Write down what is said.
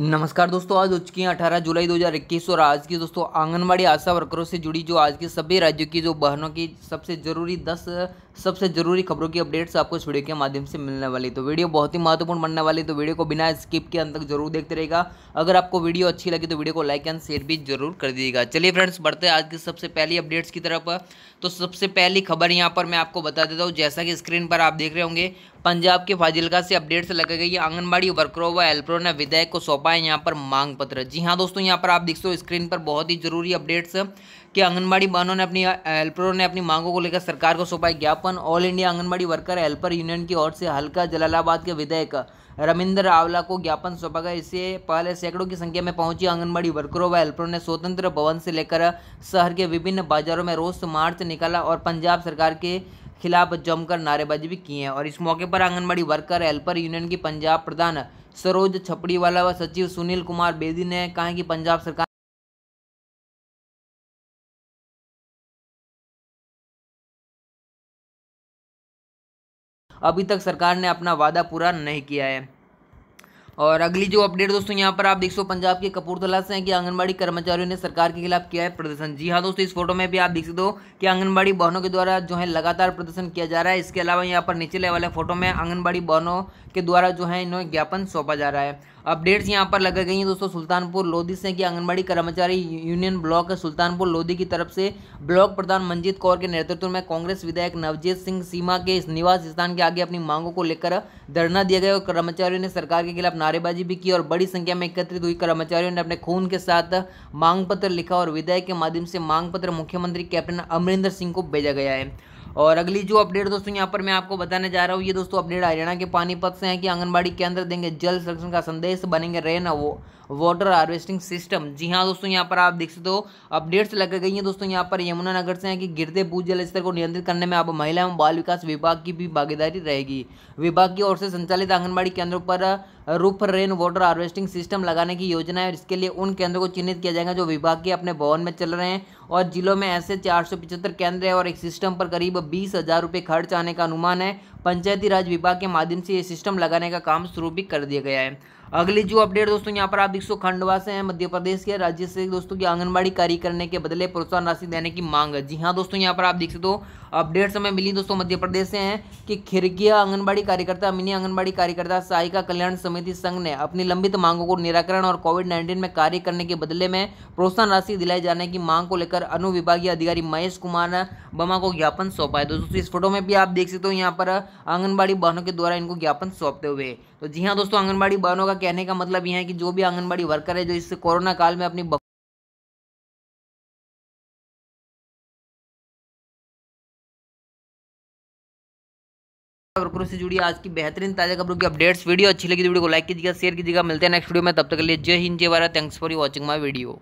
नमस्कार दोस्तों आज चुकी की अठारह जुलाई 2021 और आज की दोस्तों आंगनबाड़ी आशा वर्करों से जुड़ी जो आज के सभी राज्यों की जो बहनों की सबसे ज़रूरी दस सबसे ज़रूरी खबरों की अपडेट्स आपको इस वीडियो के माध्यम से मिलने वाली तो वीडियो बहुत ही महत्वपूर्ण बनने वाली तो वीडियो को बिना स्किप के अंत तक जरूर देखते रहेगा अगर आपको वीडियो अच्छी लगी तो वीडियो को लाइक एंड शेयर भी जरूर कर दीजिएगा चलिए फ्रेंड्स बढ़ते हैं आज की सबसे पहली अपडेट्स की तरफ तो सबसे पहली खबर यहाँ पर मैं आपको बता देता हूँ जैसा कि स्क्रीन पर आप देख रहे होंगे पंजाब के फाजिलका से अपडेट्स लग गई है आंगनबाड़ी वर्करों व हेल्परों ने विधायक को सौंपा है यहाँ पर मांग पत्र जी हाँ दोस्तों यहाँ पर आप देख सो स्क्रीन पर बहुत ही जरूरी अपडेट्स कि आंगनबाड़ी बहनों ने अपनी हेल्परों ने अपनी मांगों को लेकर सरकार को सौंपा ज्ञापन all India anganwadi worker helper union की ओर से हल्का जलालाबाद के विधायक रमिंदर आवला को ज्ञापन सौंपा गया इससे पहले सैकड़ों की संख्या में पहुंची आंगनबाड़ी वर्करों व हेल्परों ने स्वतंत्र भवन से लेकर शहर के विभिन्न बाजारों में रोष मार्च निकाला और पंजाब सरकार के खिलाफ जमकर नारेबाजी भी की है और इस मौके पर आंगनबाड़ी वर्कर हेल्पर यूनियन की पंजाब प्रधान सरोज छपड़ीवाला व सचिव सुनील कुमार बेदी ने कहा कि पंजाब सरकार अभी तक सरकार ने अपना वादा पूरा नहीं किया है और अगली जो अपडेट दोस्तों यहाँ पर आप देख सो पंजाब के कपूरथला से हैं कि आंगनबाड़ी कर्मचारियों ने सरकार के खिलाफ किया है प्रदर्शन जी हाँ दोस्तों इस फोटो में भी आप देख सकते हो कि आंगनबाड़ी बहनों के द्वारा जो है लगातार प्रदर्शन किया जा रहा है इसके अलावा यहाँ पर नीचे वाले फोटो में आंगनबाड़ी बहनों के द्वारा जो है इन्हें ज्ञापन सौंपा जा रहा है अपडेट्स यहाँ पर लगाई गई हैं दोस्तों सुल्तानपुर लोधी से कि आंगनबाड़ी कर्मचारी यूनियन ब्लॉक सुल्तानपुर लोधी की तरफ से ब्लॉक प्रधान मंजीत कौर के नेतृत्व में कांग्रेस विधायक नवजीत सिंह सीमा के निवास स्थान के आगे अपनी मांगों को लेकर धरना दिया गया और कर्मचारियों ने सरकार के खिलाफ नारेबाजी भी की और बड़ी संख्या में एकत्रित हुई कर्मचारियों ने अपने खून के साथ मांग पत्र लिखा और विधायक के माध्यम से मांग पत्र मुख्यमंत्री कैप्टन अमरिंदर सिंह को भेजा गया है और अगली जो अपडेट दोस्तों यहाँ पर मैं आपको बताने जा रहा हूँ ये दोस्तों अपडेट हरियाणा के पानीपत से है कि आंगनबाड़ी केंद्र देंगे जल संरक्षण का संदेश बनेंगे रेन वो वाटर हार्वेस्टिंग सिस्टम जी हाँ दोस्तों यहाँ पर आप देख सकते हो अपडेट्स लग गई हैं दोस्तों यहाँ पर यमुनानगर से हैं कि गिरते भू जल स्तर को नियंत्रित करने में अब महिला एवं बाल विकास विभाग की भी भागीदारी रहेगी विभाग की ओर से संचालित आंगनबाड़ी केंद्रों पर roof rain water harvesting system लगाने की योजना है और इसके लिए उन केंद्रों को चिन्हित किया जाएगा जो विभाग के अपने भवन में चल रहे हैं और जिलों में ऐसे चार केंद्र है और एक सिस्टम पर करीब बीस हज़ार रुपये खर्च आने का अनुमान है पंचायती राज विभाग के माध्यम से ये सिस्टम लगाने का काम शुरू भी कर दिया गया है अगली जो अपडेट दोस्तों यहाँ पर आप देख सो खंडवा से हैं मध्य प्रदेश के राज्य से दोस्तों की आंगनबाड़ी कार्य करने के बदले प्रोत्साहन राशि देने की मांग जी हाँ दोस्तों यहाँ पर आप देख सकते हो अपडेट्स हमें मिली दोस्तों मध्य प्रदेश से हैं कि खिरगिया आंगनबाड़ी कार्यकर्ता मिनी आंगनबाड़ी कार्यकर्ता सहायिका कल्याण समिति संघ ने अपनी लंबित मांगों को निराकरण और कोविड नाइन्टीन में कार्य करने के बदले में प्रोत्साहन राशि दिलाए जाने की मांग को लेकर अनुविभागीय अधिकारी महेश कुमार बमा को ज्ञापन सौंपा है दोस्तों इस फोटो में भी आप देख सकते हो यहाँ पर आंगनबाड़ी बहनों के द्वारा इनको ज्ञापन सौंपते हुए तो जी हाँ दोस्तों आंगनबाड़ी बहनों का कहने का मतलब यह है कि जो भी आंगनबाड़ी वर्कर है जो इस कोरोना काल में अपनी से जुड़ी आज की बेहतरीन ताज़ा खबरों की अपडेट्स वीडियो अच्छी लगी तो वीडियो को लाइक कीजिएगा शेयर कीजिएगा मिलते हैं नेक्स्ट वीडियो में तब तक के लिए जय हिंद जय Bharat thanks for watching watching my video